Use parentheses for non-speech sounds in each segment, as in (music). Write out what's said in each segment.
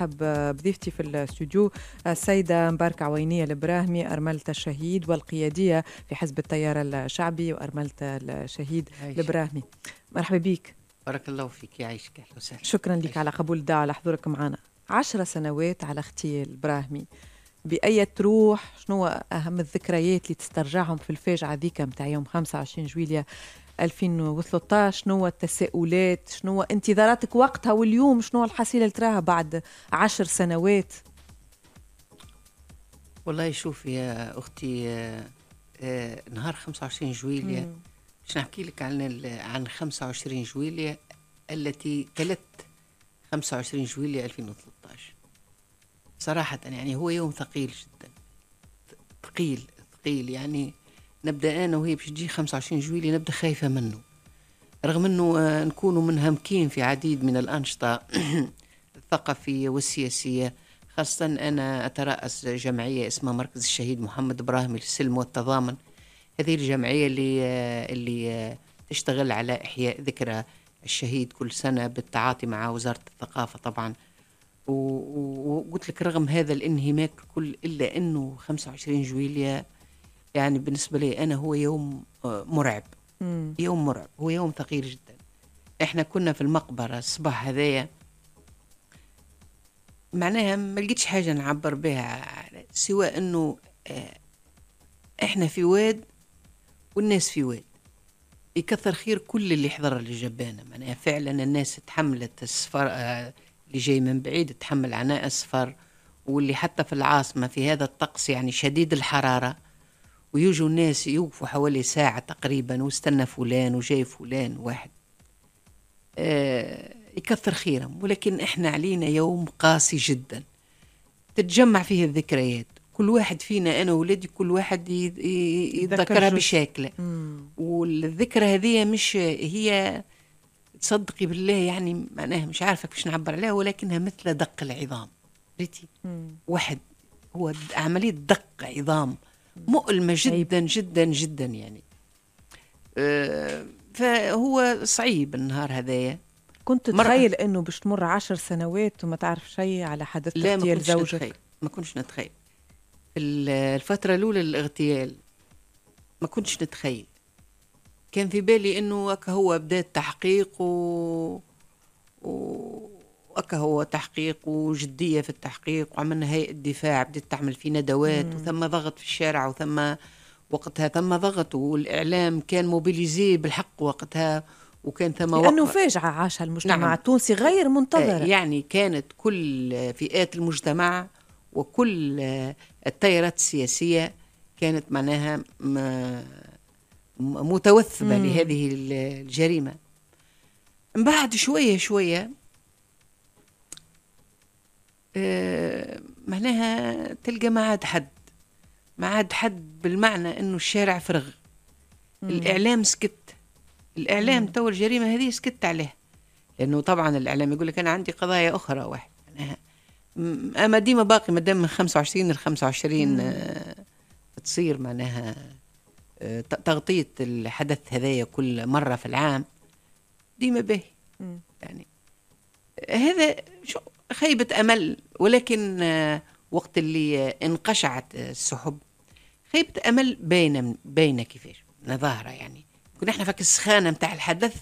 نرحب بضيفتي في الاستوديو السيدة مبارك عوينية البراهمي أرملة الشهيد والقيادية في حزب التيار الشعبي وأرملة الشهيد عايش. البراهمي مرحبا بك بارك الله فيك يعيشك أهلا وسهلا شكرا لك على قبول الدعوة لحضورك معنا عشر سنوات على اختي البراهمي بأية روح شنو أهم الذكريات اللي تسترجعهم في الفاجعة ذيك متاع يوم 25 جويليا 2013 شنو التساؤلات شنو انتظاراتك وقتها واليوم شنو الحصيلة اللي تراها بعد عشر سنوات والله شوفي يا أختي آه، آه، نهار 25 جويلية باش نحكي لك عن عن 25 جويلية التي تلت 25 جويلية 2013 صراحة يعني هو يوم ثقيل جدا ثقيل ثقيل يعني نبدا انا وهي باش تجي 25 جويلي نبدا خايفه منه رغم انه آه، نكونوا منهمكين في عديد من الانشطه (clears throat) الثقافيه والسياسيه خاصه انا اتراس جمعيه اسمها مركز الشهيد محمد ابراهيم للسلم والتضامن هذه الجمعيه اللي آه، اللي آه، تشتغل على احياء ذكرى الشهيد كل سنه بالتعاطي مع وزاره الثقافه طبعا وقلت لك رغم هذا الانهماك الكل الا انه 25 جويليه يعني بالنسبة لي أنا هو يوم آه، مرعب مم. يوم مرعب هو يوم ثقيل جدا احنا كنا في المقبرة الصباح هذايا معناها ما لقيتش حاجة نعبر بها سوى أنه آه، احنا في واد والناس في واد يكثر خير كل اللي حضر للجبانة معناها فعلا الناس تحملت السفر آه، اللي جاي من بعيد تحمل عناء السفر واللي حتى في العاصمة في هذا الطقس يعني شديد الحرارة ويجوا الناس يوقفوا حوالي ساعة تقريبا واستنى فلان وجاي فلان واحد آه يكثر خيرهم ولكن احنا علينا يوم قاسي جدا تتجمع فيه الذكريات كل واحد فينا انا وولادي كل واحد يتذكرها بشكله والذكرى هذه مش هي تصدقي بالله يعني معناها مش عارفه كيفاش نعبر عليها ولكنها مثل دق العظام ريتي واحد هو عمليه دق عظام مؤلمه طيب. جدا جدا جدا يعني آه، فهو صعيب النهار هذايا كنت تتخيل انه باش تمر عشر سنوات وما تعرف شيء على حدث اغتيال زوجك نتخيل. ما كنتش نتخيل الفتره الاولى للاغتيال ما كنتش نتخيل كان في بالي انه هو بدا التحقيق و... و... وأكا هو تحقيق وجدية في التحقيق وعملنا هيئة دفاع بدأت تعمل في ندوات وثم ضغط في الشارع وثم وقتها ثم ضغط والإعلام كان موبيليزي بالحق وقتها وكان ثم لأنه فاجعة عاشها المجتمع نعم. التونسي غير منتظرة آه، يعني كانت كل فئات المجتمع وكل التيارات السياسية كانت معناها متوثبة مم. لهذه الجريمة من بعد شوية شوية آه، معناها تلقى ما عاد حد ما عاد حد بالمعنى انه الشارع فرغ مم. الاعلام سكت الاعلام تو الجريمه هذه سكت عليها لانه طبعا الاعلام يقول لك انا عندي قضايا اخرى واحد معناها اما ديما باقي ما دام من 25 ل 25 مم. آه، تصير معناها آه، تغطيه الحدث هذايا كل مره في العام ديما باهي يعني هذا شو خيبة أمل ولكن آه، وقت اللي آه، انقشعت آه، السحب خيبة أمل باينة باينة كيفاش ظاهرة يعني كنا احنا فك السخانة نتاع الحدث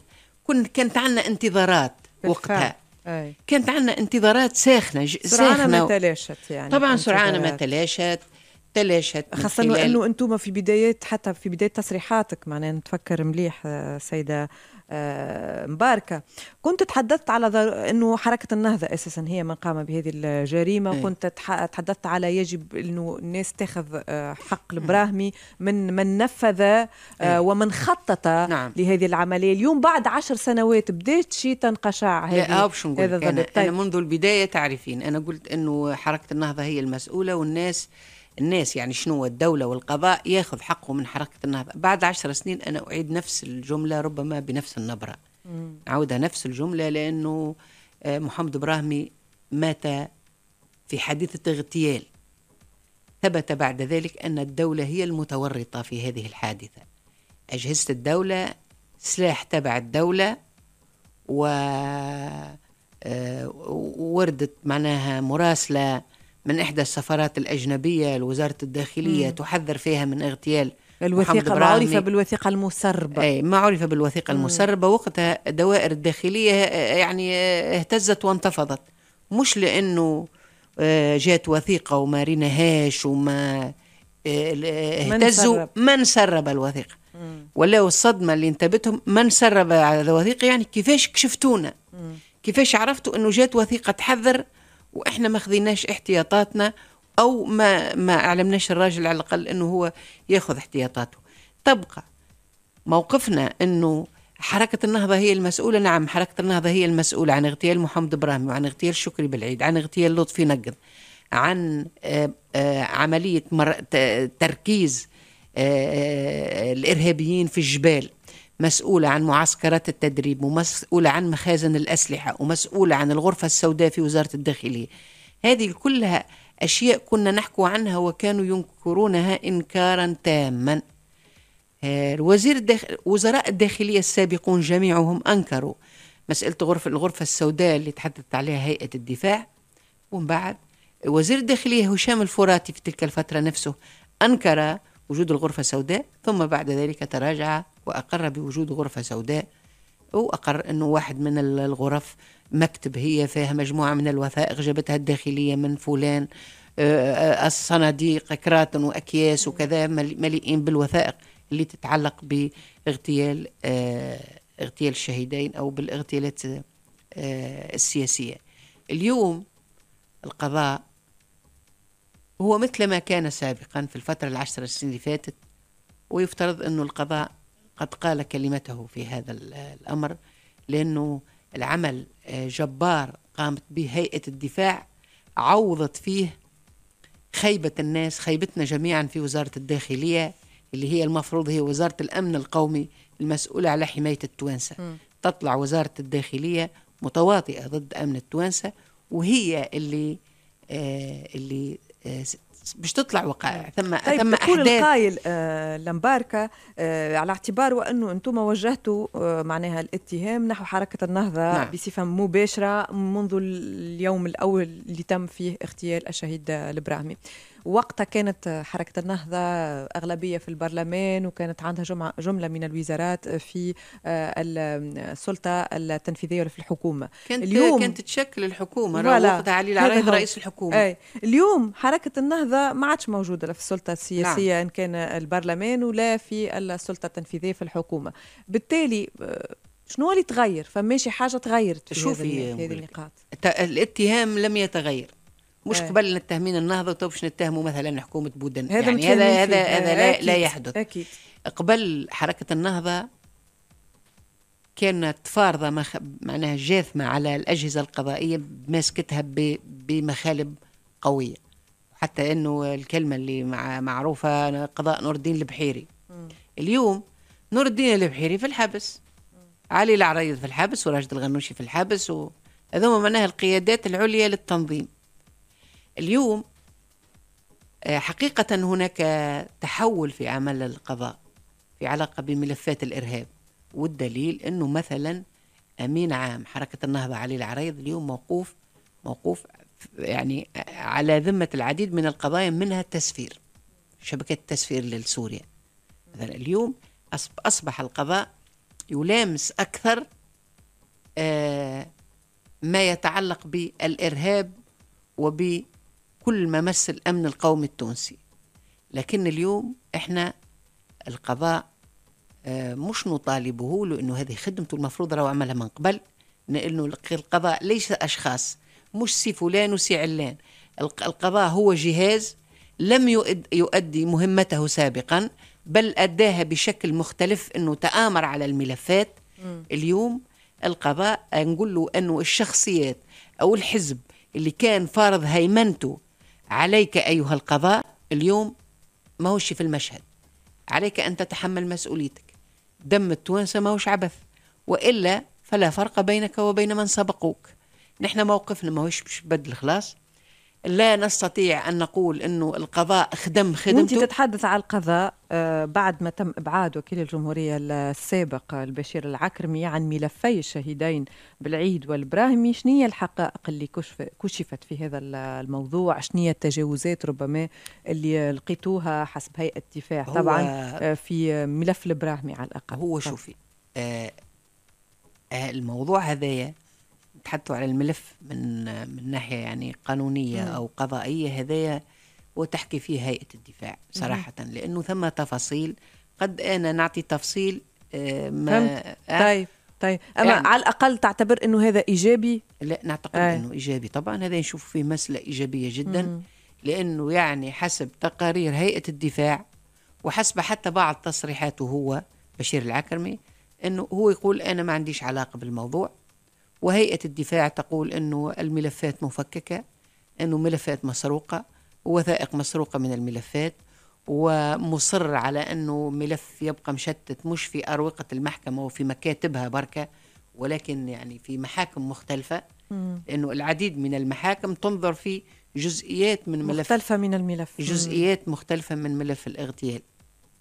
كن كانت عندنا انتظارات وقتها أي. كانت عندنا انتظارات ساخنة سرعان ما تلاشت يعني طبعا سرعان ما تلاشت تلاشت خاصة انه انتم في بدايات حتى في بداية تصريحاتك معناها نتفكر مليح سيدة آه، مباركة كنت تحدثت على أنه حركة النهضة أساسا هي من قام بهذه الجريمة أي. كنت تحدثت على يجب أنه الناس تاخذ آه، حق البراهمي من من نفذ آه، أي. ومن خطط نعم. لهذه العملية اليوم بعد عشر سنوات بدأت شي تنقشع هذه هذا أنا, أنا طيب. منذ البداية تعرفين أنا قلت أنه حركة النهضة هي المسؤولة والناس الناس يعني شنو الدولة والقضاء ياخذ حقه من حركة النهضة بعد عشر سنين أنا أعيد نفس الجملة ربما بنفس النبرة أعودها نفس الجملة لأنه آه، محمد إبراهيمي مات في حادثة اغتيال ثبت بعد ذلك أن الدولة هي المتورطة في هذه الحادثة أجهزة الدولة سلاح تبع الدولة و آه، وردت معناها مراسلة من إحدى السفارات الأجنبية لوزارة الداخلية مم. تحذر فيها من اغتيال الوثيقة ما عرف بالوثيقة المسربة أي ما عرف بالوثيقة المسربة وقتها دوائر الداخلية آه، آه، يعني آه، اهتزت وانتفضت مش لأنه جات وثيقة وما ريناهاش وما اهتزوا من سرب الوثيقة ولا الصدمة اللي انتبتهم من سرب على الوثيقة يعني كيفاش كشفتونا كيفاش عرفتوا أنه جات وثيقة تحذر واحنا ما خذيناش احتياطاتنا او ما ما اعلمناش الراجل على الاقل انه هو ياخذ احتياطاته تبقى موقفنا انه حركة النهضة هي المسؤولة نعم حركة النهضة هي المسؤولة عن اغتيال محمد إبراهيم وعن اغتيال شكري بالعيد عن اغتيال لطفي نقض عن آه، آه، عملية تركيز آه، الإرهابيين في الجبال مسؤولة عن معسكرات التدريب ومسؤولة عن مخازن الأسلحة ومسؤولة عن الغرفة السوداء في وزارة الداخلية هذه كلها أشياء كنا نحكو عنها وكانوا ينكرونها إنكارا تاما آه، الوزير الداخل وزراء الداخلية السابقون جميعهم أنكروا مسألة غرفة الغرفة السوداء اللي تحدثت عليها هيئة الدفاع ومن بعد وزير الداخلية هشام الفراتي في تلك الفترة نفسه أنكر وجود الغرفة السوداء ثم بعد ذلك تراجع وأقر بوجود غرفة سوداء وأقر أنه واحد من الغرف مكتب هي فيها مجموعة من الوثائق جابتها الداخلية من فلان آه، آه، الصناديق كراتن وأكياس وكذا مليئين بالوثائق اللي تتعلق باغتيال آه، اغتيال الشهيدين أو بالاغتيالات السياسية اليوم القضاء هو مثل ما كان سابقا في الفترة العشر السنين اللي فاتت ويفترض أنه القضاء قد قال كلمته في هذا الأمر لأنه العمل آه، جبار قامت به هيئة الدفاع عوضت فيه خيبة الناس خيبتنا جميعا في وزارة الداخلية اللي هي المفروض هي وزارة الأمن القومي المسؤولة على حماية التوانسة م. تطلع وزارة الداخلية متواطئة ضد أمن التوانسة وهي اللي آه اللي مش تطلع وقائع نعم. ثم طيب ثم احداث القايل آه لمباركا آه على اعتبار وانه انتم وجهتوا آه معناها الاتهام نحو حركه النهضه نعم. بصفه مباشره منذ اليوم الاول اللي تم فيه اغتيال الشهيد البراهمي آه وقتها كانت حركة النهضة أغلبية في البرلمان وكانت عندها جملة من الوزارات في آه، السلطة التنفيذية في الحكومة كانت اليوم كانت تشكل الحكومة وقتها علي العريض رئيس الحكومة أي. اليوم حركة النهضة ما عادش موجودة لا في السلطة السياسية نعم. إن كان البرلمان ولا في السلطة التنفيذية في الحكومة بالتالي آه، شنو اللي تغير فماشي حاجه تغيرت في هذه النقاط الاتهام لم يتغير مش آه. قبل نتهمين النهضه وتو باش نتهموا مثلا حكومه بودن هذا يعني هذا هذا هذا لا, أكيد. لا يحدث اكيد قبل حركه النهضه كانت فارضه مخ... معناها جاثمه على الاجهزه القضائيه ماسكتها ب... بمخالب قويه حتى انه الكلمه اللي مع... معروفه قضاء نور الدين البحيري م. اليوم نور الدين البحيري في الحبس م. علي العريض في الحبس وراشد الغنوشي في الحبس و... هذوما معناها القيادات العليا للتنظيم اليوم آه، حقيقة هناك تحول في أعمال القضاء في علاقة بملفات الإرهاب والدليل أنه مثلا أمين عام حركة النهضة علي العريض اليوم موقوف موقوف يعني على ذمة العديد من القضايا منها التسفير شبكة التسفير لسوريا مثلا اليوم أصبح القضاء يلامس أكثر آه، ما يتعلق بالإرهاب وب كل ما مس الأمن القومي التونسي لكن اليوم إحنا القضاء آه، مش نطالبه لأنه هذه خدمته المفروض لو عملها من قبل لأنه القضاء ليس أشخاص مش سي فلان وسي علان القضاء هو جهاز لم يؤدي مهمته سابقا بل أداها بشكل مختلف أنه تآمر على الملفات م. اليوم القضاء نقول له أنه الشخصيات أو الحزب اللي كان فارض هيمنته عليك أيها القضاء اليوم ما هوش في المشهد عليك أن تتحمل مسؤوليتك دم التوانسة ما هوش عبث وإلا فلا فرق بينك وبين من سبقوك نحن موقفنا ما هوش بدل خلاص لا نستطيع أن نقول أنه القضاء خدم خدمته وانت تتحدث على القضاء آه، بعد ما تم إبعاد وكيل الجمهورية السابق البشير العكرمي عن ملفي الشهيدين بالعيد والبراهمي شنية الحقائق اللي كشف كشفت في هذا الموضوع شنية التجاوزات ربما اللي لقيتوها حسب هيئة الدفاع طبعا آه، في ملف البراهمي على الأقل هو شوفي آه،, آه الموضوع هذايا تحطوا على الملف من من ناحيه يعني قانونيه مم. او قضائيه هذايا وتحكي فيه هيئه الدفاع صراحه مم. لانه ثم تفاصيل قد انا نعطي تفصيل آه، ما أه طيب طيب اما يعني على الاقل تعتبر انه هذا ايجابي لا نعتقد أي. آه. انه ايجابي طبعا هذا نشوف فيه مساله ايجابيه جدا مم. لانه يعني حسب تقارير هيئه الدفاع وحسب حتى بعض تصريحاته هو بشير العكرمي انه هو يقول انا ما عنديش علاقه بالموضوع وهيئة الدفاع تقول أنه الملفات مفككة أنه ملفات مسروقة ووثائق مسروقة من الملفات ومصر على أنه ملف يبقى مشتت مش في أروقة المحكمة وفي مكاتبها بركة ولكن يعني في محاكم مختلفة لأنه العديد من المحاكم تنظر في جزئيات من ملف مختلفة من الملف جزئيات مختلفة من ملف الاغتيال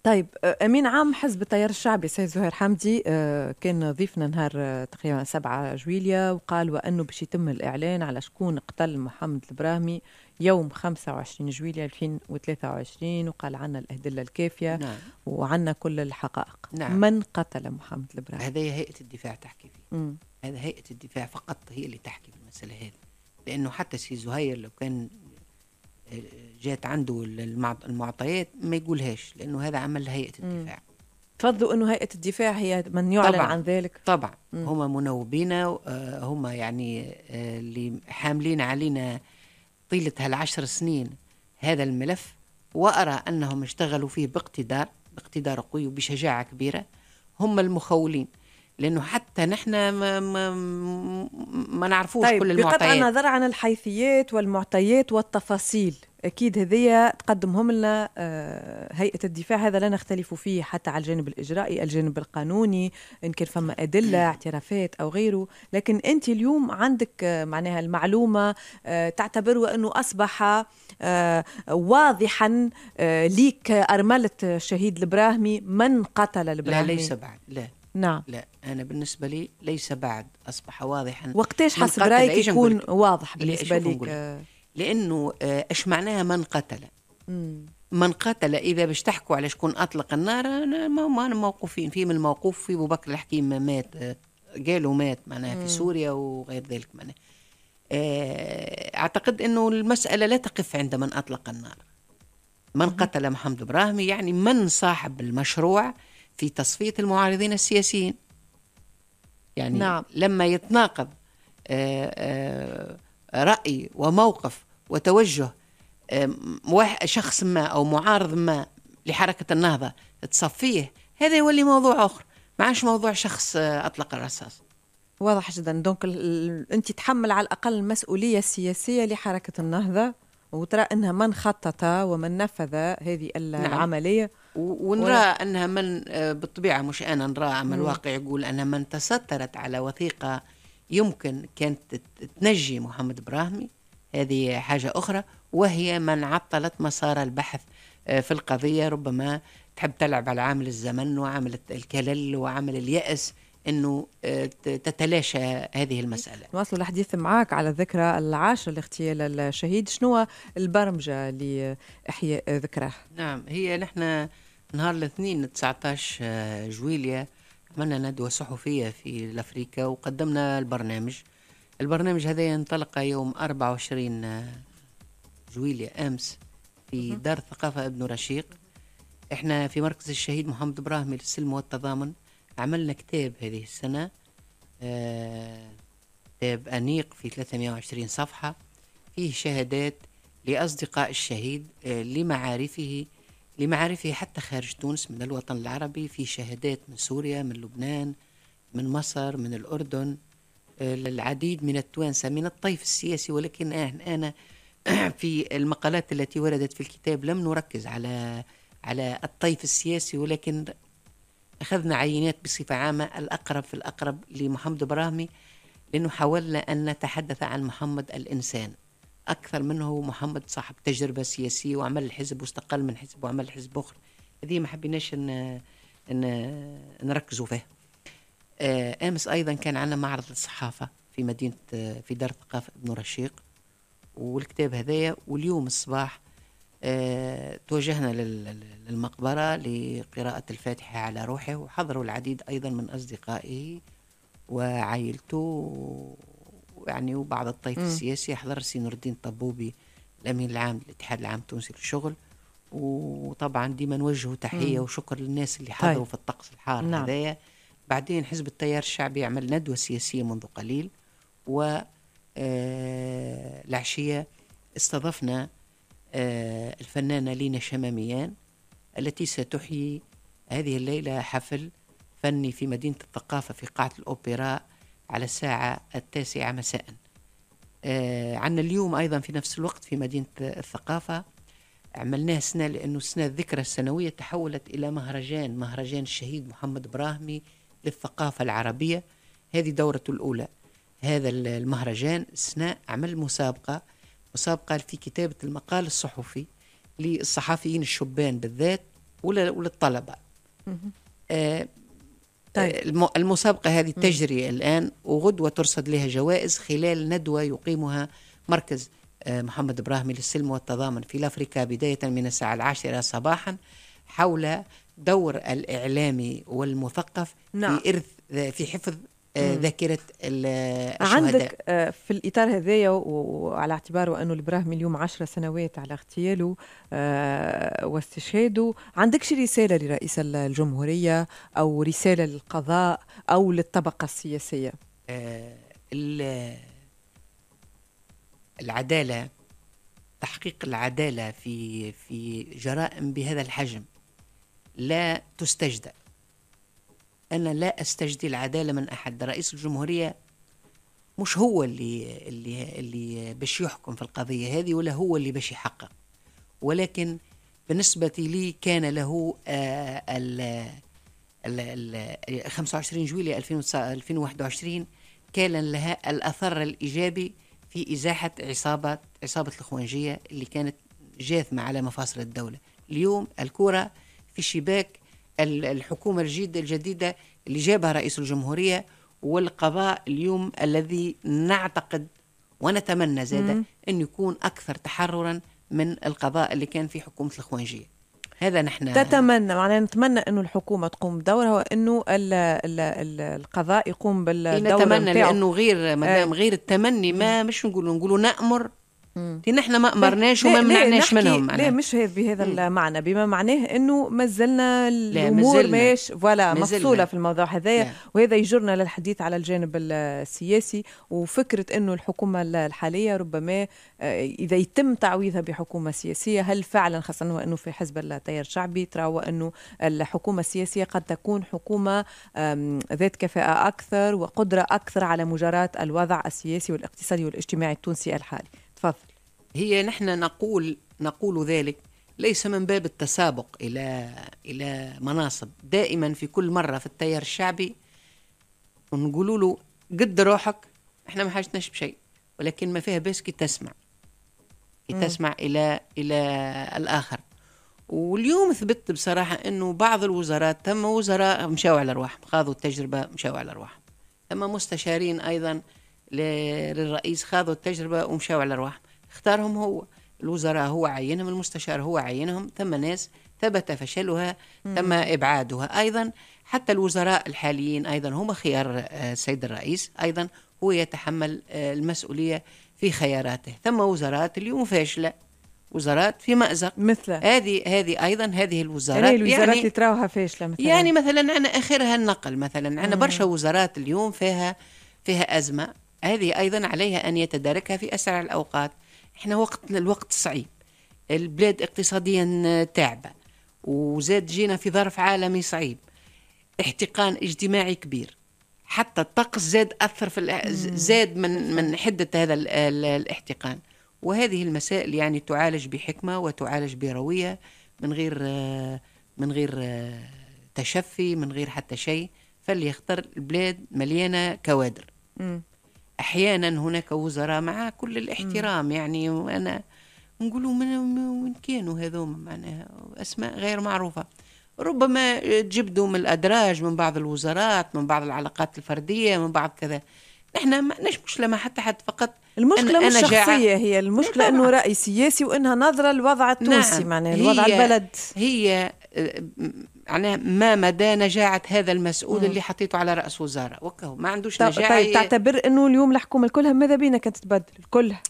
طيب آه، امين عام حزب التيار الشعبي سيد زهير حمدي آه، كان ضيفنا نهار آه، تقريبا 7 جويليا وقال وانه باش يتم الاعلان على شكون قتل محمد البراهمي يوم 25 جويليا 2023 وقال عنا الادله الكافيه نعم. وعنا كل الحقائق نعم. من قتل محمد البراهمي هذه هيئه الدفاع تحكي فيه هذا هيئه الدفاع فقط هي اللي تحكي في المساله هذه لانه حتى سي زهير لو كان جات عنده المعطيات ما يقولهاش لانه هذا عمل هيئه الدفاع تفضلوا انه هيئه الدفاع هي من يعلن طبعًا عن ذلك طبعا هم منوبينا آه، هم يعني آه، اللي حاملين علينا طيله هالعشر سنين هذا الملف وارى انهم اشتغلوا فيه باقتدار باقتدار قوي وبشجاعه كبيره هم المخولين لانه حتى نحن ما, ما, ما نعرفوش طيب كل المعطيات بغض النظر عن الحيثيات والمعطيات والتفاصيل اكيد هذيا تقدمهم لنا آه، هيئه الدفاع هذا لا نختلف فيه حتى على الجانب الاجرائي الجانب القانوني ان كان فما ادله اعترافات او غيره لكن انت اليوم عندك آه، معناها المعلومه آه، تعتبر انه اصبح واضحا ليك ارمله الشهيد البراهمي من قتل البراهمي لا ليس بعد لا نعم لا أنا بالنسبة لي ليس بعد أصبح واضحا وقتاش حسب رأيك يكون واضح بالنسبة لك لأنه إيش آه، معناها من قتل مم. من قتل اذا باش تحكوا على شكون اطلق النار أنا ما أنا موقوفين في من الموقوف في ابو بكر الحكيم مات آه، قالوا مات معناها في سوريا وغير ذلك معناها آه، اعتقد انه المساله لا تقف عند من اطلق النار من قتل محمد ابراهيم يعني من صاحب المشروع في تصفية المعارضين السياسيين يعني نعم. لما يتناقض آه، آه، رأي وموقف وتوجه آه، شخص ما أو معارض ما لحركة النهضة تصفيه هذا يولي موضوع آخر ما عادش موضوع شخص أطلق الرصاص واضح جدا دونك أنت تحمل على الأقل المسؤولية السياسية لحركة النهضة وترى أنها من خطط ومن نفذ هذه نعم. العملية نعم. ونرى أنها من آه، بالطبيعة مش أنا نرى من الواقع يقول أن من تسترت على وثيقة يمكن كانت تنجي محمد إبراهيمي هذه حاجة أخرى وهي من عطلت مسار البحث آه، في القضية ربما تحب تلعب على عامل الزمن وعامل الكلل وعامل اليأس انه آه، تتلاشى هذه المساله. نواصل الحديث معك على الذكرى العاشره لاغتيال الشهيد، شنو البرمجه لاحياء ذكراه؟ نعم هي نحن نهار الاثنين 19 جويليا عملنا ندوة صحفية في أفريقيا وقدمنا البرنامج البرنامج هذا ينطلق يوم 24 آه، جويليا أمس في دار الثقافة ابن رشيق احنا في مركز الشهيد محمد إبراهيم للسلم والتضامن عملنا كتاب هذه السنة آه، كتاب أنيق في 320 صفحة فيه شهادات لأصدقاء الشهيد آه، لمعارفه لمعرفه حتى خارج تونس من الوطن العربي في شهادات من سوريا من لبنان من مصر من الأردن العديد من التوانسة من الطيف السياسي ولكن أنا (clears throat) في المقالات التي وردت في الكتاب لم نركز على على الطيف السياسي ولكن أخذنا عينات بصفة عامة الأقرب في الأقرب لمحمد براهمي لأنه حاولنا أن نتحدث عن محمد الإنسان أكثر منه محمد صاحب تجربة سياسية وعمل الحزب واستقل من حزب وعمل حزب آخر هذه ما حبيناش إن إن نركزوا فيها آه، امس ايضا كان عندنا معرض الصحافه في مدينه آه، في دار الثقافه ابن رشيق والكتاب هذايا واليوم الصباح آه، توجهنا للمقبره لقراءه الفاتحه على روحه وحضروا العديد ايضا من اصدقائه وعائلته يعني وبعض الطيف السياسي حضر سي نور الدين طبوبي الامين العام للاتحاد العام التونسي للشغل وطبعا ديما نوجهوا تحيه م. وشكر للناس اللي حضروا طيب. في الطقس الحار نعم. هذايا بعدين حزب التيار الشعبي عمل ندوه سياسيه منذ قليل و آه، العشيه استضفنا آه، الفنانه لينا شماميان التي ستحيي هذه الليله حفل فني في مدينه الثقافه في قاعه الاوبرا على الساعة التاسعة مساء آه، عندنا اليوم أيضا في نفس الوقت في مدينة الثقافة عملناه سنة لأنه سنة الذكرى السنوية تحولت إلى مهرجان مهرجان الشهيد محمد براهمي للثقافة العربية هذه دورته الأولى هذا المهرجان سنة عمل مسابقة مسابقة في كتابة المقال الصحفي للصحفيين الشبان بالذات وللطلبة طيب. المسابقة هذه تجري الآن وغدوة ترصد لها جوائز خلال ندوة يقيمها مركز آه، محمد إبراهيم للسلم والتضامن في الأفريقيا بداية من الساعة العاشرة صباحا حول دور الإعلامي والمثقف نعم. في إرث في حفظ آه، ذاكره الشهداء عندك آه، في الاطار هذايا وعلى اعتبار انه البراهمي اليوم 10 سنوات على اغتياله آه، واستشهاده عندك شي رساله لرئيس الجمهوريه او رساله للقضاء او للطبقه السياسيه العداله تحقيق العداله في في جرائم بهذا الحجم لا تستجدأ أنا لا أستجدي العدالة من أحد رئيس الجمهورية مش هو اللي اللي اللي باش يحكم في القضية هذه ولا هو اللي باش يحقق ولكن بالنسبة لي كان له آه، ال ال 25 جويلية 2021 كان لها الأثر الإيجابي في إزاحة عصابة عصابة الخوانجية اللي كانت جاثمة على مفاصل الدولة اليوم الكرة في شباك الحكومة الجديدة اللي جابها رئيس الجمهورية والقضاء اليوم الذي نعتقد ونتمنى زادا أن يكون أكثر تحررا من القضاء اللي كان في حكومة الخوانجية هذا نحن تتمنى معناها نتمنى انه الحكومه تقوم بدورها وانه الـ الـ الـ القضاء يقوم بالدور نتمنى لانه غير مدام آه. غير التمني ما مش نقول نقولوا نامر لان احنا ما امرناش وما منعناش منهم لا مش هذا بهذا المعنى بما معناه انه ما زلنا الامور ماش فوالا مفصوله في الموضوع هذايا وهذا يجرنا للحديث على الجانب السياسي وفكره انه الحكومه الحاليه ربما آه، اذا يتم تعويضها بحكومه سياسيه هل فعلا خاصه انه في حزب التيار الشعبي تراوا انه الحكومه السياسيه قد تكون حكومه ذات كفاءه اكثر وقدره اكثر على مجاراه الوضع السياسي والاقتصادي والاجتماعي التونسي الحالي تفضل هي نحن نقول نقول ذلك ليس من باب التسابق الى الى مناصب دائما في كل مره في التيار الشعبي نقولوا له قد روحك احنا ما حاجتناش بشيء ولكن ما فيها باس كي تسمع كي تسمع الى الى الاخر واليوم ثبت بصراحه انه بعض الوزارات تم وزراء مشاو على ارواحهم خاضوا التجربه مشاو على ارواحهم ثم مستشارين ايضا للرئيس خاضوا التجربة ومشاو على رواحهم اختارهم هو الوزراء هو عينهم المستشار هو عينهم ثم ناس ثبت فشلها تم إبعادها أيضا حتى الوزراء الحاليين أيضا هم خيار السيد آه، الرئيس أيضا هو يتحمل آه، المسؤولية في خياراته ثم وزارات اليوم فاشلة وزارات في مأزق مثل هذه هذه ايضا هذه الوزارات يعني الوزارات يعني اللي تراوها فاشله مثلا يعني مثلا انا اخرها النقل مثلا عندنا آه. برشا وزارات اليوم فيها فيها ازمه هذه أيضا عليها أن يتداركها في أسرع الأوقات إحنا وقت الوقت صعيب البلاد اقتصاديا تعبة وزاد جينا في ظرف عالمي صعيب احتقان اجتماعي كبير حتى الطقس زاد أثر في زاد من من حدة هذا الاحتقان وهذه المسائل يعني تعالج بحكمة وتعالج بروية من غير من غير تشفي من غير حتى شيء فليختار البلاد مليانة كوادر احيانا هناك وزراء مع كل الاحترام يعني انا نقولوا من وين كانوا هذوما معناها اسماء غير معروفه ربما تجبدوا من الادراج من بعض الوزارات من بعض العلاقات الفرديه من بعض كذا نحن ما عندناش مشكله مع حتى حد فقط المشكله أنا مش شخصيه هي المشكله انه راي سياسي وانها نظره للوضع التونسي نعم معناها الوضع البلد هي يعني ما مدى نجاعة هذا المسؤول مم. اللي حطيته على رأس وزارة وكهو ما عندوش طب نجاعة طيب تعتبر أنه اليوم الحكومة كلها ماذا بينا كانت تبدل كلها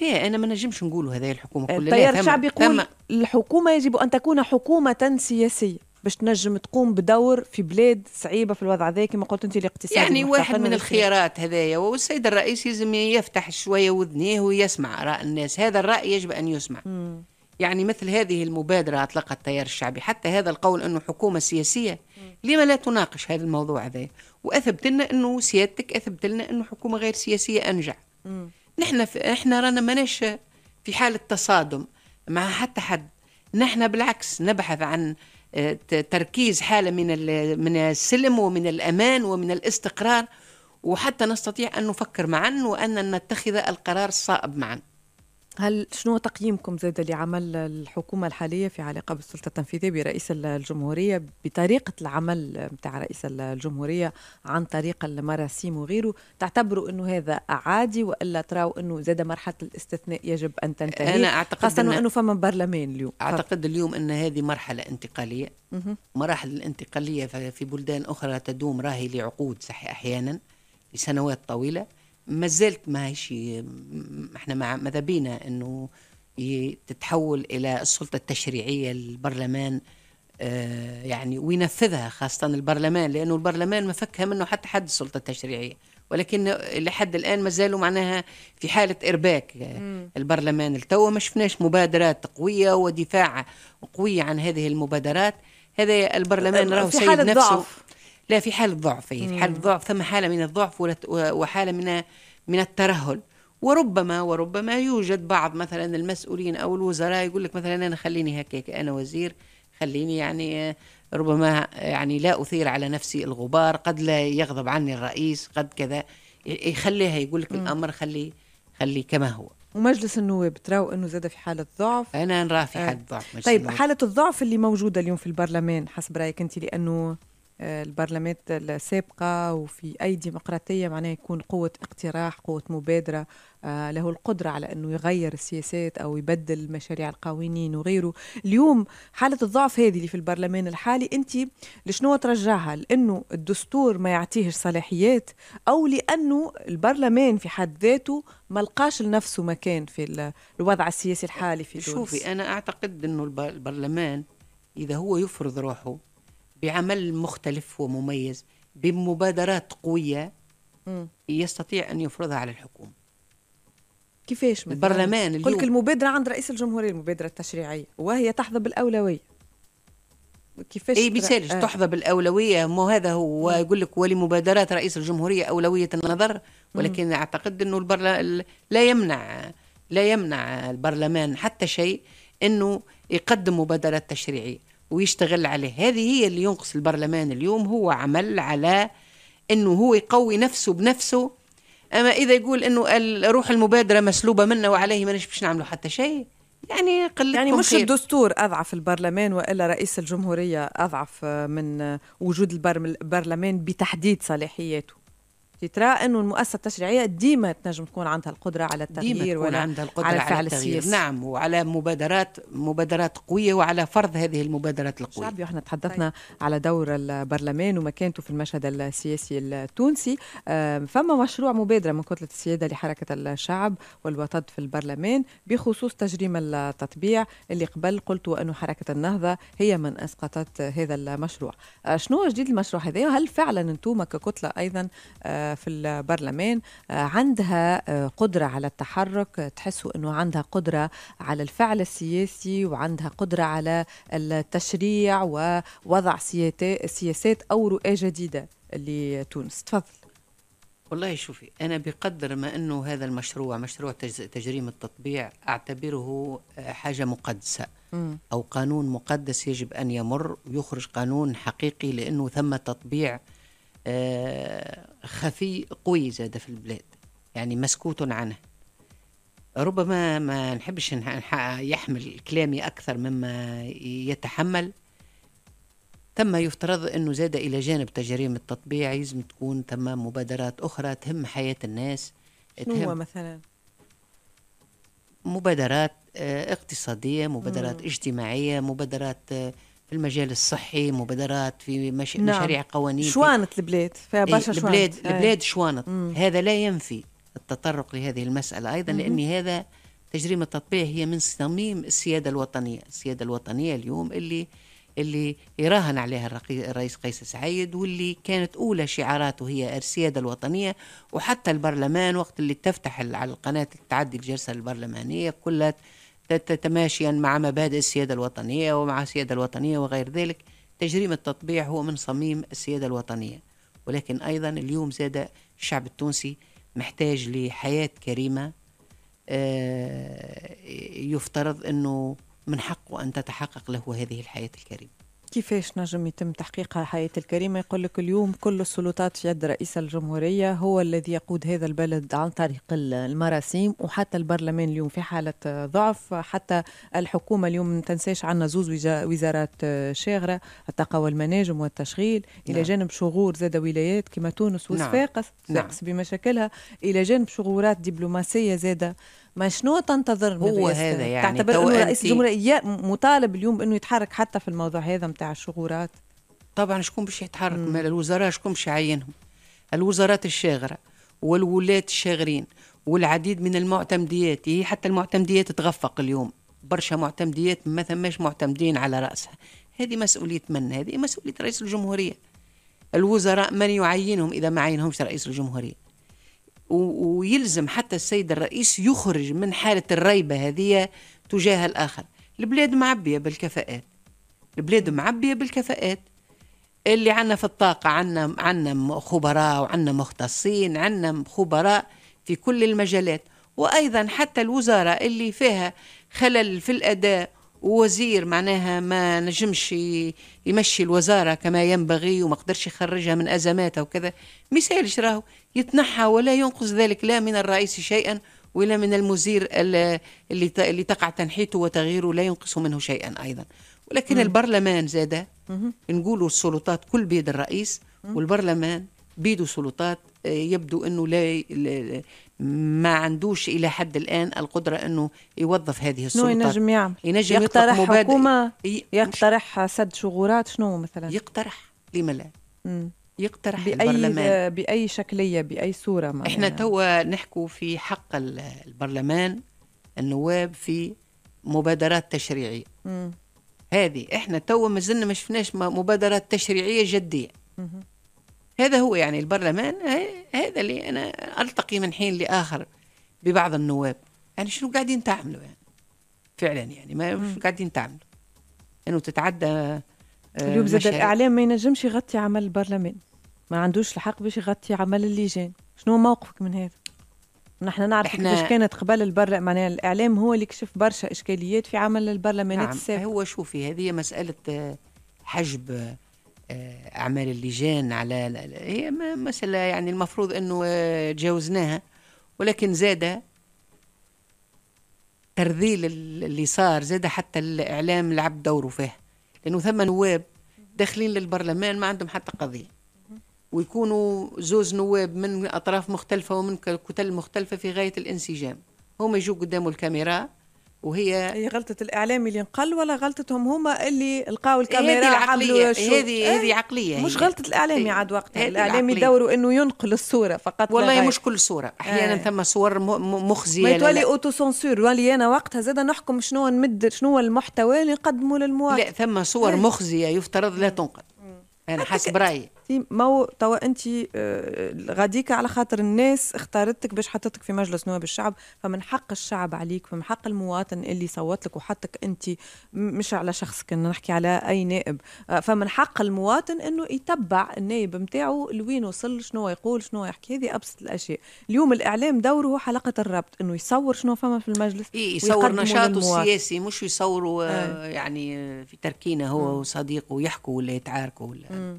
ليه انا ما نجمش نقولوا هذه الحكومه آه، كلها طيب، التيار الشعب يقول الحكومه يجب ان تكون حكومه سياسيه باش تنجم تقوم بدور في بلاد صعيبه في الوضع هذا كما قلت انت الاقتصاد يعني واحد من الخيارات هذايا والسيد الرئيس لازم يفتح شويه وذنيه ويسمع اراء الناس هذا الراي يجب ان يسمع مم. يعني مثل هذه المبادرة أطلقها التيار الشعبي حتى هذا القول أنه حكومة سياسية لما لا تناقش هذا الموضوع هذا وأثبت لنا أنه سيادتك أثبت لنا أنه حكومة غير سياسية أنجع نحن في احنا رانا ماناش في حالة تصادم مع حتى حد نحن بالعكس نبحث عن آه، تركيز حالة من من السلم ومن الأمان ومن الاستقرار وحتى نستطيع أن نفكر معا وأن نتخذ القرار الصائب معا هل شنو تقييمكم زاد لعمل الحكومة الحالية في علاقة بالسلطة التنفيذية برئيس الجمهورية بطريقة العمل بتاع رئيس الجمهورية عن طريق المراسيم وغيره تعتبروا أنه هذا عادي وإلا تراو أنه زاد مرحلة الاستثناء يجب أن تنتهي أنا أعتقد خاصة أنه, أنه فما برلمان اليوم أعتقد اليوم أن هذه مرحلة انتقالية مراحل الانتقالية في بلدان أخرى تدوم راهي لعقود صحيح أحيانا لسنوات طويلة ما زلت ما هيش احنا مع ماذا بينا انه تتحول الى السلطه التشريعيه البرلمان آه، يعني وينفذها خاصه البرلمان لانه البرلمان ما فكها منه حتى حد السلطه التشريعيه ولكن لحد الان ما زالوا معناها في حاله ارباك آه، البرلمان التو ما شفناش مبادرات قويه ودفاع قوي عن هذه المبادرات هذا البرلمان راه سيد نفسه ضعف. لا في حالة ضعف يعني في حالة ضعف ثم حالة من الضعف وحالة من من الترهل وربما وربما يوجد بعض مثلا المسؤولين او الوزراء يقول لك مثلا انا خليني هكاك انا وزير خليني يعني ربما يعني لا اثير على نفسي الغبار قد لا يغضب عني الرئيس قد كذا يخليها يقول لك الامر خلي خلي كما هو ومجلس النواب تراو انه زاد في حاله ضعف انا نراه في آه. حاله ضعف طيب النواب. حاله الضعف اللي موجوده اليوم في البرلمان حسب رايك انت لانه البرلمانات السابقة وفي أي ديمقراطية معناه يكون قوة اقتراح قوة مبادرة آه، له القدرة على أنه يغير السياسات أو يبدل مشاريع القوانين وغيره اليوم حالة الضعف هذه اللي في البرلمان الحالي أنت لشنو ترجعها لأنه الدستور ما يعطيهش صلاحيات أو لأنه البرلمان في حد ذاته ما لقاش لنفسه مكان في الوضع السياسي الحالي في تونس شوفي أنا أعتقد أنه البرلمان إذا هو يفرض روحه بعمل مختلف ومميز بمبادرات قوية يستطيع أن يفرضها على الحكومة كيفاش مثلا؟ البرلمان اليوم المبادرة عند رئيس الجمهورية المبادرة التشريعية وهي تحظى بالأولوية كيفاش اي بيسالش آه. تحظى بالاولويه مو هذا هو يقول لك ولمبادرات رئيس الجمهوريه اولويه النظر ولكن مم. اعتقد انه البرل... لا يمنع لا يمنع البرلمان حتى شيء انه يقدم مبادرات تشريعيه ويشتغل عليه هذه هي اللي ينقص البرلمان اليوم هو عمل على انه هو يقوي نفسه بنفسه اما اذا يقول انه روح المبادره مسلوبه منا وعليه ما باش نعملوا حتى شيء يعني قلت يعني مش خير. الدستور اضعف البرلمان والا رئيس الجمهوريه اضعف آه، من آه، وجود البرلمان بتحديد صلاحياته ترى انه المؤسسه التشريعيه ديما تنجم تكون عندها القدره على التغيير ديما ولا عندها القدره على, على التغيير السياسي. نعم وعلى مبادرات مبادرات قويه وعلى فرض هذه المبادرات القويه شعبي احنا تحدثنا طيب. على دور البرلمان ومكانته في المشهد السياسي التونسي فما مشروع مبادره من كتله السياده لحركه الشعب والوطد في البرلمان بخصوص تجريم التطبيع اللي قبل قلت انه حركه النهضه هي من اسقطت هذا المشروع أه، شنو جديد المشروع هذا وهل فعلا انتم ككتله ايضا آه، في البرلمان آه، عندها آه، قدرة على التحرك تحسوا أنه عندها قدرة على الفعل السياسي وعندها قدرة على التشريع ووضع سياسات أو رؤى جديدة لتونس تفضل والله شوفي أنا بقدر ما أنه هذا المشروع مشروع تجريم التطبيع أعتبره آه، حاجة مقدسة أو قانون مقدس يجب أن يمر ويخرج قانون حقيقي لأنه ثم تطبيع آه، خفي قوي زاد في البلاد يعني مسكوت عنه ربما ما نحبش يحمل كلامي أكثر مما يتحمل ثم يفترض أنه زاد إلى جانب تجريم التطبيع يلزم تكون ثم مبادرات أخرى تهم حياة الناس شنو مثلا؟ مبادرات آه، اقتصادية مبادرات مم. اجتماعية مبادرات آه، في المجال الصحي مبادرات في مش... نعم. مشاريع قوانين شوانت البلاد فيها إيه، برشا البلاد شوانت. إيه. البلاد شوانت مم. هذا لا ينفي التطرق لهذه المسألة أيضا مم. لأن هذا تجريم التطبيع هي من صميم السيادة الوطنية السيادة الوطنية اليوم اللي اللي يراهن عليها الرئيس قيس سعيد واللي كانت أولى شعاراته هي السيادة الوطنية وحتى البرلمان وقت اللي تفتح على القناة تعدي الجلسة البرلمانية كلها تتماشيا مع مبادئ السيادة الوطنية ومع السيادة الوطنية وغير ذلك تجريم التطبيع هو من صميم السيادة الوطنية ولكن أيضا اليوم زاد الشعب التونسي محتاج لحياة كريمة آه، يفترض أنه من حقه أن تتحقق له هذه الحياة الكريمة كيفاش نجم يتم تحقيقها حياة الكريمة يقول لك اليوم كل السلطات في يد رئيس الجمهورية هو الذي يقود هذا البلد عن طريق المراسيم وحتى البرلمان اليوم في حالة ضعف حتى الحكومة اليوم ما تنساش عندنا زوز وزارات آه، شاغرة الطاقة والمناجم والتشغيل نعم. إلى جانب شغور زاد ولايات كما تونس نعم. وصفاقس نعم. صفاقس نعم. بمشاكلها إلى جانب شغورات دبلوماسية زادة ما شنو تنتظر من هو هذا يعني تعتبر انه رئيس الجمهوريه مطالب اليوم انه يتحرك حتى في الموضوع هذا تاع الشغورات طبعا شكون باش يتحرك مال الوزراء شكون باش يعينهم الوزارات الشاغره والولاة الشاغرين والعديد من المعتمديات هي حتى المعتمديات تغفق اليوم برشا معتمديات ما ثماش معتمدين على راسها هذه مسؤوليه من هذه مسؤوليه رئيس الجمهوريه الوزراء من يعينهم اذا ما عينهمش رئيس الجمهوريه ويلزم حتى السيد الرئيس يخرج من حاله الريبه هذه تجاه الاخر البلاد معبيه بالكفاءات البلاد معبيه بالكفاءات اللي عندنا في الطاقة عندنا عندنا خبراء وعندنا مختصين عندنا خبراء في كل المجالات وأيضا حتى الوزارة اللي فيها خلل في الأداء ووزير معناها ما نجمش يمشي الوزارة كما ينبغي وما قدرش يخرجها من أزماتها وكذا مثالش راهو يتنحى ولا ينقص ذلك لا من الرئيس شيئا ولا من المزير اللي تقع تنحيته وتغييره لا ينقص منه شيئا أيضا ولكن مم. البرلمان زاد نقولوا السلطات كل بيد الرئيس مم. والبرلمان بيدو سلطات آه، يبدو انه لا ما عندوش الى حد الان القدره انه يوظف هذه السلطات ينجم يعمل ينجم يقترح حكومه يقترح سد شغورات شنو مثلا يقترح لما لا يقترح بأي البرلمان آه، بأي شكلية بأي صورة ما احنا يعني. توا نحكوا في حق البرلمان النواب في مبادرات تشريعية هذه احنا تو مازلنا ما شفناش مبادرات تشريعيه جديه هذا هو يعني البرلمان هذا اللي انا التقي من حين لاخر ببعض النواب يعني شنو قاعدين تعملوا يعني فعلا يعني ما شنو قاعدين تعملوا انه يعني تتعدى آه، اليوم زاد الاعلام ما ينجمش يغطي عمل البرلمان ما عندوش الحق باش يغطي عمل اللجان شنو موقفك من هذا نحن نعرف كيفاش كانت قبل البر معناها الاعلام هو اللي كشف برشا اشكاليات في عمل البرلمانات نعم السابقه هو شوفي هذه مساله آه، حجب آه، اعمال اللجان على هي مساله يعني المفروض انه آه، تجاوزناها ولكن زاد ترذيل اللي صار زاد حتى الاعلام لعب دوره فيه لانه ثم نواب داخلين للبرلمان ما عندهم حتى قضيه ويكونوا زوز نواب من أطراف مختلفة ومن كتل مختلفة في غاية الانسجام هما يجوا قدام الكاميرا وهي هي غلطة الإعلام اللي انقل ولا غلطتهم هما اللي لقاو الكاميرا عملوا هذه هذه إيه. عقلية مش هي. غلطة الإعلام عاد وقتها الإعلام يدوروا إنه ينقل الصورة فقط والله مش كل صورة أحيانا آه. ثم صور مخزية ما تولي أوتو سنسور ولي أنا وقتها زاد نحكم شنو نمد شنو المحتوى اللي نقدمه للمواطن لا ثم صور آه. مخزية يفترض لا تنقل أنا حسب رأيي بتاعتي مو توا انت آه، غاديك على خاطر الناس اختارتك باش حطتك في مجلس نواب الشعب فمن حق الشعب عليك فمن حق المواطن اللي صوت لك وحطك انت مش على شخصك نحكي على اي نائب آه، فمن حق المواطن انه يتبع النائب نتاعو لوين وصل شنو يقول شنو يحكي هذه ابسط الاشياء اليوم الاعلام دوره حلقه الربط انه يصور شنو فما في المجلس يصور نشاطه السياسي مش يصوروا آه،, آه. يعني في تركينه هو وصديقه يحكوا ولا يتعاركوا ولا م.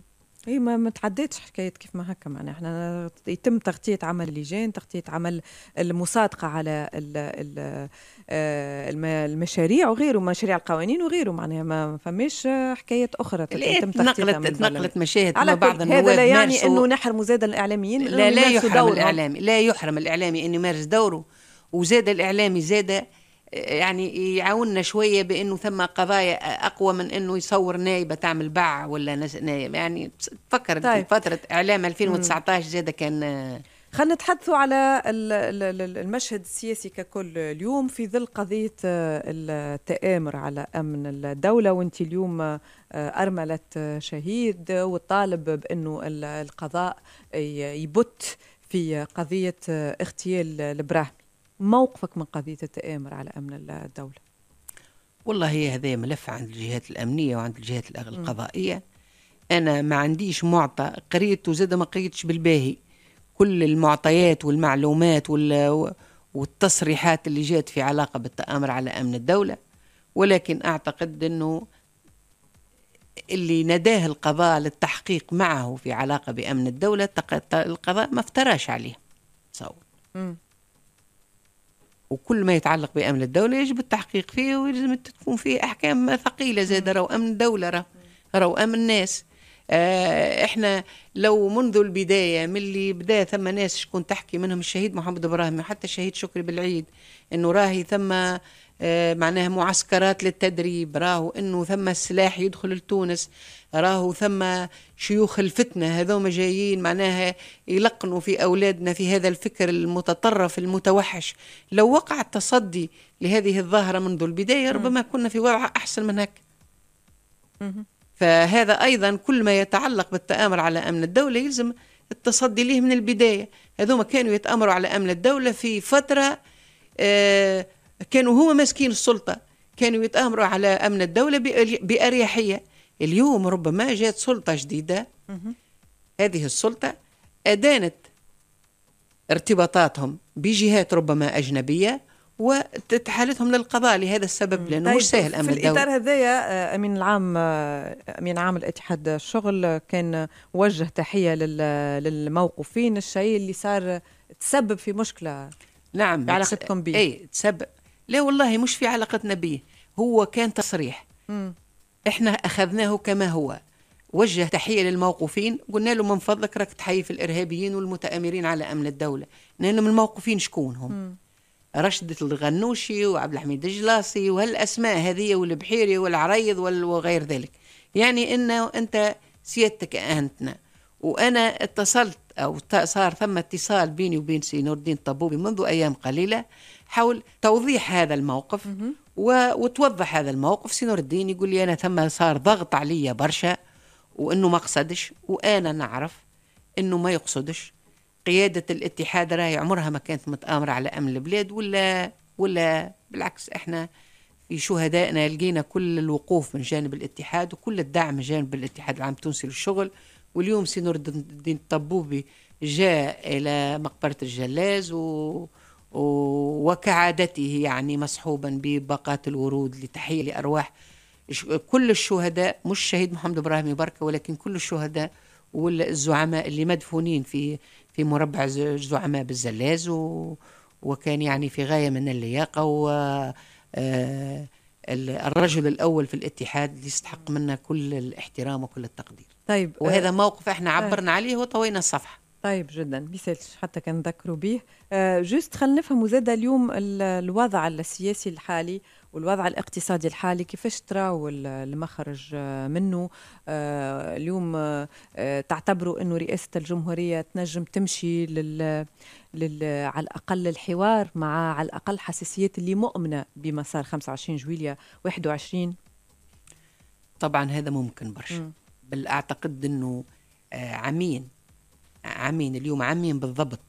هي إيه، ما, متعديتش حكايه كيف ما هكا معناها احنا يتم تغطيه عمل اللجان تغطيه عمل المصادقه على الـ الـ آه، المشاريع وغيره مشاريع القوانين وغيره معناها ما فماش حكايات اخرى يتم تغطيتها نقلت مشاهد على بعض النواب هذا لا يعني انه نحرموا زاد الاعلاميين لا لا يحرم دوره. الاعلامي لا يحرم الاعلامي انه يمارس دوره وزاد الاعلامي زاد يعني يعاوننا شوية بأنه ثم قضايا أقوى من أنه يصور نايبة تعمل باع ولا نايبة يعني تفكر طيب. فترة إعلام 2019 زيادة كان خلينا نتحدثوا على المشهد السياسي ككل اليوم في ظل قضية آه، التآمر على أمن الدولة وانت اليوم آه، أرملة آه، شهيد وطالب بأنه القضاء يبت في قضية اغتيال البراهيم موقفك من قضية التآمر على أمن الدولة والله هذا ملف عند الجهات الأمنية وعند الجهات القضائية أنا ما عنديش معطى قريت وزاد ما قريتش بالباهي كل المعطيات والمعلومات والتصريحات اللي جات في علاقة بالتآمر على أمن الدولة ولكن أعتقد أنه اللي نداه القضاء للتحقيق معه في علاقة بأمن الدولة القضاء ما افتراش عليه صور وكل ما يتعلق بامن الدوله يجب التحقيق فيه ويلزم تكون فيه احكام ثقيله زاد راهو امن الدوله راهو راهو امن الناس آه احنا لو منذ البدايه من اللي بدا ثم ناس شكون تحكي منهم الشهيد محمد ابراهيم وحتى الشهيد شكري بالعيد انه راهي ثم آه، معناها معسكرات للتدريب راهو انه ثم السلاح يدخل لتونس راهو ثم شيوخ الفتنه هذوما جايين معناها يلقنوا في اولادنا في هذا الفكر المتطرف المتوحش لو وقع التصدي لهذه الظاهره منذ البدايه ربما كنا في وضع احسن من هك فهذا ايضا كل ما يتعلق بالتامر على امن الدوله يلزم التصدي ليه من البدايه هذوما كانوا يتامروا على امن الدوله في فتره آه كانوا هما ماسكين السلطة كانوا يتآمروا على أمن الدولة بأريحية اليوم ربما جاءت سلطة جديدة هذه السلطة أدانت ارتباطاتهم بجهات ربما أجنبية وتحالتهم للقضاء لهذا السبب لانه طيب مش سهل امن الدوله في الاطار هذايا آه، امين العام آه، امين عام الاتحاد الشغل آه، كان وجه تحيه للموقوفين الشيء اللي صار تسبب في مشكله نعم علاقتكم به اي تسبب لا والله مش في علاقتنا به هو كان تصريح م. احنا اخذناه كما هو وجه تحيه للموقوفين قلنا له من فضلك راك تحيي في الارهابيين والمتامرين على امن الدوله لأن من الموقوفين شكون هم رشدة الغنوشي وعبد الحميد الجلاصي وهالاسماء هذه والبحيري والعريض وغير ذلك يعني انه انت سيادتك اهنتنا وانا اتصلت او صار ثم اتصال بيني وبين سي نور الدين طبوبي منذ ايام قليله حول توضيح هذا الموقف وتوضح هذا الموقف سي نور الدين يقول لي انا ثم صار ضغط عليا برشا وانه ما قصدش وانا نعرف انه ما يقصدش قياده الاتحاد راهي عمرها ما كانت متامره على امن البلاد ولا ولا بالعكس احنا في شهدائنا لقينا كل الوقوف من جانب الاتحاد وكل الدعم من جانب الاتحاد العام التونسي للشغل واليوم سي نور الدين الطبوبي جاء الى مقبره الجلاز و وكعادته يعني مصحوبا بباقات الورود لتحية لأرواح كل الشهداء مش شهيد محمد إبراهيم بركة ولكن كل الشهداء والزعماء اللي مدفونين في في مربع زعماء بالزلاز و وكان يعني في غاية من اللياقة و آه، الرجل الأول في الاتحاد اللي يستحق منا كل الاحترام وكل التقدير طيب آه، وهذا موقف احنا آه. عبرنا عليه وطوينا الصفحة طيب جدا بيسالش حتى كان ذكروا به آه، جوست خلينا نفهموا زاد اليوم الوضع السياسي الحالي والوضع الاقتصادي الحالي كيفاش تراو المخرج آه، منه آه، اليوم تعتبروا انه رئاسه الجمهوريه تنجم تمشي لل, لل على الاقل الحوار مع على الاقل حساسيات اللي مؤمنه بمسار 25 جويليا 21 طبعا هذا ممكن برشا بل اعتقد انه عامين عامين اليوم عامين بالضبط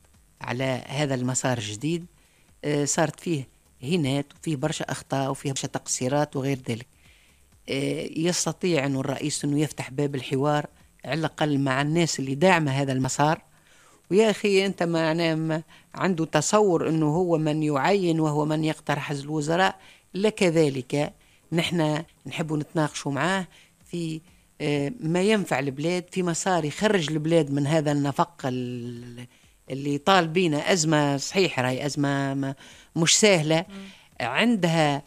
على هذا المسار الجديد آه، صارت فيه هنات وفيه برشا أخطاء وفيه برشا تقصيرات وغير ذلك آه، يستطيع أنه الرئيس أنه يفتح باب الحوار على الأقل مع الناس اللي داعمة هذا المسار ويا أخي أنت معناه عنده تصور أنه هو من يعين وهو من يقترح حزب الوزراء لكذلك نحن نحب نتناقشوا معاه في آه، ما ينفع البلاد في مسار يخرج البلاد من هذا النفق اللي طال بينا أزمة صحيحة راهي أزمة مش سهلة عندها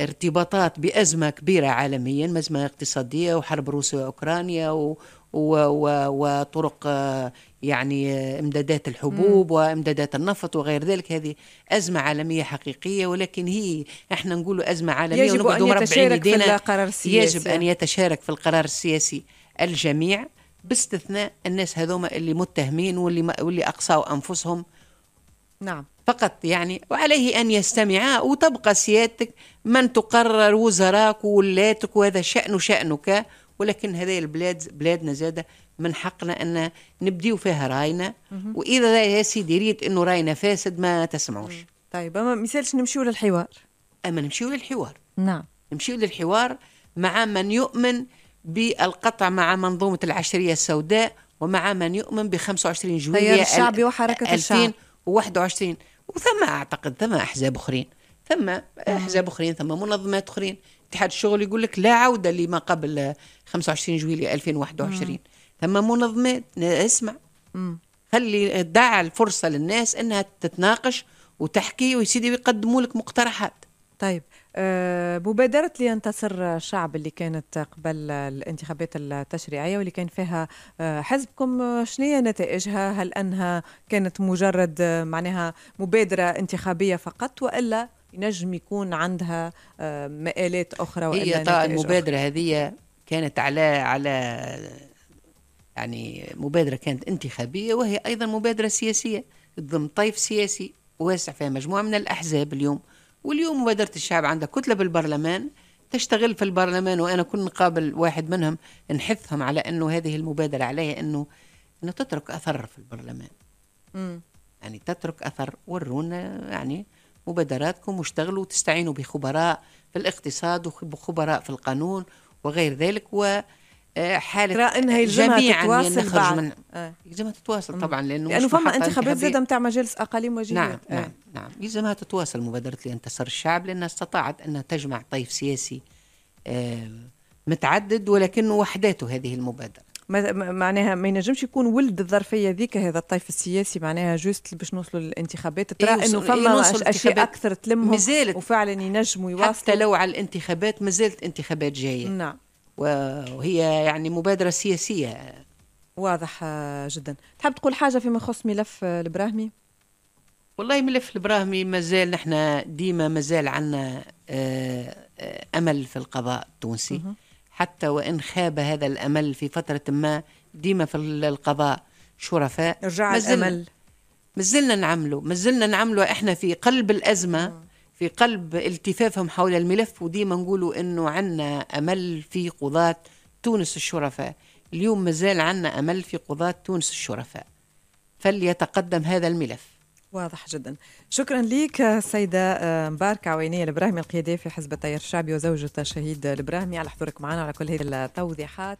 ارتباطات بأزمة كبيرة عالميا أزمة اقتصادية وحرب روسيا وأوكرانيا و وطرق آه، يعني آه، امدادات الحبوب مم. وامدادات النفط وغير ذلك هذه أزمة عالمية حقيقية ولكن هي احنا نقول أزمة عالمية يجب أن يتشارك في القرار السياسي يجب أن يتشارك في القرار السياسي الجميع باستثناء الناس هذوما اللي متهمين واللي واللي اقصوا انفسهم نعم فقط يعني وعليه ان يستمع وتبقى سيادتك من تقرر وزراك وولاتك وهذا شان شانك ولكن هذه البلاد بلادنا زاده من حقنا ان نبديو فيها راينا واذا يا سيدي ريت انه راينا فاسد ما تسمعوش طيب اما مثالش نمشيو للحوار اما نمشيو للحوار نعم نمشيو للحوار مع من يؤمن بالقطع مع منظومه العشريه السوداء ومع من يؤمن ب 25 جويلية تيار طيب، الشعبي وحركة الشعب 2021 وثم أعتقد ثم أحزاب أخرين ثم أحزاب أخرين ثم منظمات أخرين اتحاد الشغل يقول لك لا عودة لما قبل 25 جويلية 2021 ثم منظمات اسمع خلي دع الفرصة للناس أنها تتناقش وتحكي ويسيدي ويقدموا لك مقترحات طيب آه، مبادرة لينتصر الشعب اللي كانت قبل الانتخابات التشريعية واللي كان فيها آه، حزبكم آه، شنية نتائجها هل أنها كانت مجرد معناها مبادرة انتخابية فقط وإلا ينجم يكون عندها مآلات أخرى وإلا هي طبعا المبادرة هذه كانت على على يعني مبادرة كانت انتخابية وهي أيضا مبادرة سياسية تضم طيف سياسي واسع فيها مجموعة من الأحزاب اليوم واليوم مبادرة الشعب عندها كتلة بالبرلمان تشتغل في البرلمان وأنا كنت نقابل واحد منهم نحثهم على أنه هذه المبادرة عليها أنه أنه تترك أثر في البرلمان م. يعني تترك أثر ورونا يعني مبادراتكم واشتغلوا وتستعينوا بخبراء في الاقتصاد وخبراء في القانون وغير ذلك و حاله انها يلزمها تتواصل بعد من آه. يلزمها تتواصل طبعا لانه لانه فما انتخابات زاد نتاع مجالس اقاليم وجهات نعم نعم نعم, نعم. يلزمها تتواصل مبادره لانتصار الشعب لانها استطاعت انها تجمع طيف سياسي آه متعدد ولكن وحداته هذه المبادره معناها ما ينجمش يكون ولد الظرفيه ذيك هذا الطيف السياسي معناها جوست باش نوصلوا للانتخابات ترى إيه انه فما إيه اشياء اكثر تلمهم مزالت وفعلا ينجموا يواصلوا حتى لو على الانتخابات مازالت انتخابات جايه نعم وهي يعني مبادرة سياسية واضح جدا تحب تقول حاجة فيما يخص ملف البراهمي؟ والله ملف البراهمي مازال نحن ديما مازال عنا آه، أمل في القضاء التونسي حتى وإن خاب هذا الأمل في فترة ما ديما في القضاء شرفاء رجع الأمل مازلنا نعمله مازلنا نعمله احنا في قلب الأزمة في قلب التفافهم حول الملف وديما نقولوا انه عندنا امل في قضاة تونس الشرفاء اليوم مازال عندنا امل في قضاة تونس الشرفاء فليتقدم هذا الملف واضح جدا شكرا لك السيدة آه، مبارك عوينية البراهمي القيادية في حزب التيار الشعبي وزوجة الشهيد البراهمي على حضورك معنا على كل هذه التوضيحات